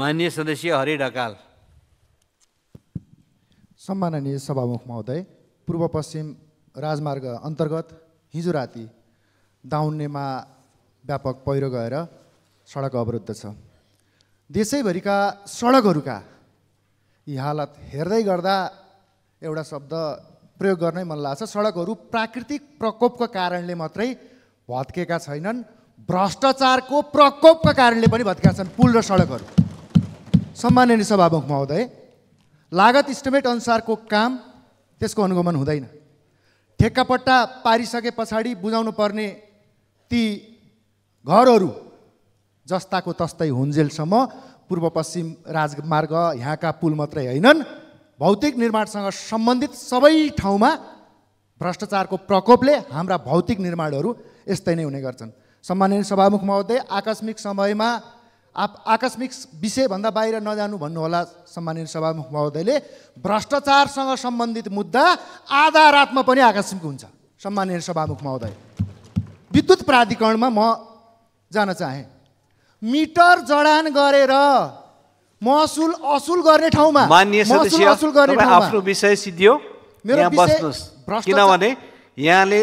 मान्य सदस्य हरि ढकाल सम्माननीय सभामुख महोदय पूर्व पश्चिम राजमार्ग अन्तर्गत हिजो राति दाउन्नेमा व्यापक पहिरो गएर सडक अवरुद्ध छ देशैभरिका सडकहरूका यी हालत हेर्दै गर्दा एउटा शब्द प्रयोग गर्नै मन लाग्छ सडकहरू प्राकृतिक प्रकोपको कारणले मात्रै भत्केका छैनन् भ्रष्टाचारको प्रकोपका कारणले पनि भत्केका छन् पुल र सडकहरू सम्माननीय सभामुख महोदय लागत इस्टिमेट अनुसारको काम त्यसको अनुगमन हुँदैन ठेक्कापट्टा पारिसके पछाडि बुझाउनु पर्ने ती घरहरू जस्ताको तस्तै हुन्जेलसम्म पूर्व पश्चिम राजमार्ग यहाँका पुल मात्रै होइनन् भौतिक निर्माणसँग सम्बन्धित सबै ठाउँमा भ्रष्टाचारको प्रकोपले हाम्रा भौतिक निर्माणहरू यस्तै नै हुने गर्छन् सम्माननीय सभामुख महोदय आकस्मिक समयमा आप आकस्मिक विषयभन्दा बाहिर नजानु भन्नुहोला सम्मानित सभा महोदयले भ्रष्टाचारसँग सम्बन्धित मुद्दा आधा रातमा पनि आकस्मिक हुन्छ सम्मानिय सभामुख महोदय विद्युत प्राधिकरणमा म जान चाहेँ मिटर जडान गरेर महसुल असुल गर्ने ठाउँमा आफ्नो विषय सिद्धियो किनभने यहाँले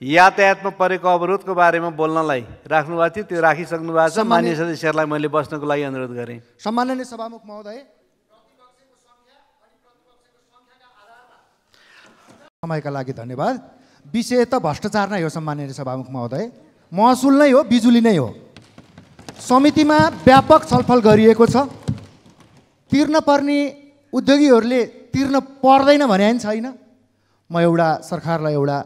यातायातमा परेको अवरोधको बारेमा बोल्नलाई राख्नुभएको थियो त्यो राखिसक्नु भएको छ मान्य सदस्यहरूलाई मैले बस्नको लागि अनुरोध गरेँ सम्माननीय सभामुख महोदय समयका लागि धन्यवाद विषय त भ्रष्टाचार नै हो सम्माननीय सभामुख महोदय महसुल नै हो बिजुली नै हो समितिमा व्यापक छलफल गरिएको छ तिर्न पर्ने उद्योगीहरूले तिर्न पर्दैन भने छैन म एउटा सरकारलाई एउटा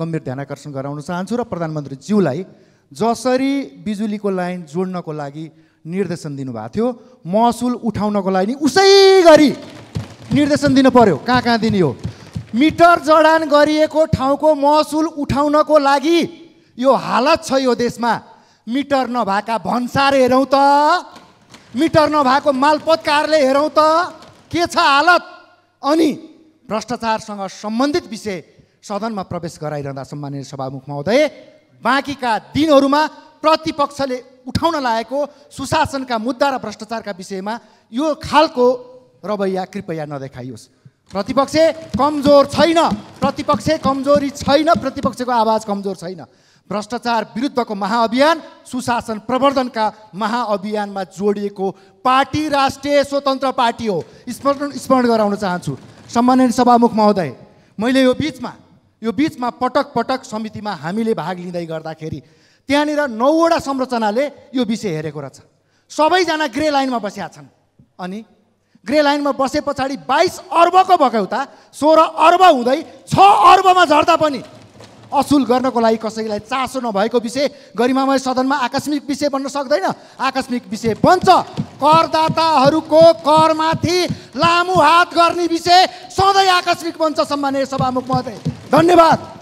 गम्भीर ध्यान आकर्षण गराउन चाहन्छु र प्रधानमन्त्रीज्यूलाई जसरी बिजुलीको लाइन जोड्नको लागि निर्देशन दिनुभएको थियो महसुल उठाउनको लागि उसै गरी निर्देशन दिनु पर्यो कहाँ कहाँ दिने हो मिटर जडान गरिएको ठाउँको महसुल उठाउनको लागि यो हालत छ यो देशमा मिटर नभएका भन्सार हेरौँ त मिटर नभएको मालपतकारले हेरौँ त के छ हालत अनि भ्रष्टाचारसँग सम्बन्धित विषय सदनमा प्रवेश गराइरहँदा सम्मान्य सभामुख महोदय बाँकीका दिनहरूमा प्रतिपक्षले उठाउन लागेको सुशासनका मुद्दा र भ्रष्टाचारका विषयमा यो खालको रवैया कृपया नदेखाइयोस् प्रतिपक्ष कमजोर छैन प्रतिपक्ष कमजोरी छैन प्रतिपक्षको आवाज कमजोर छैन भ्रष्टाचार विरुद्धको महाअभियान सुशासन प्रवर्धनका महाअभियानमा जोडिएको पार्टी राष्ट्रिय स्वतन्त्र पार्टी हो स्मरण स्मरण गराउन चाहन्छु सम्माननीय सभामुख महोदय मैले यो बिचमा यो बिचमा पटक पटक समितिमा हामीले भाग लिँदै गर्दाखेरि त्यहाँनिर नौवटा संरचनाले यो विषय हेरेको रहेछ सबैजना ग्रे लाइनमा बसेका छन् अनि ग्रे लाइनमा बसे पछाडि बाइस अर्बको बकौता सोह्र अर्ब हुँदै छ अर्बमा झर्दा पनि असुल गर्नको लागि कसैलाई चासो नभएको विषय गरिमामय सदनमा आकस्मिक विषय बन्न सक्दैन आकस्मिक विषय बन्छ करदाताहरूको करमाथि लामो हात गर्ने विषय सधैँ आकस्मिक बन्छ सम्मान्य सभामुख महोदय धन्यवाद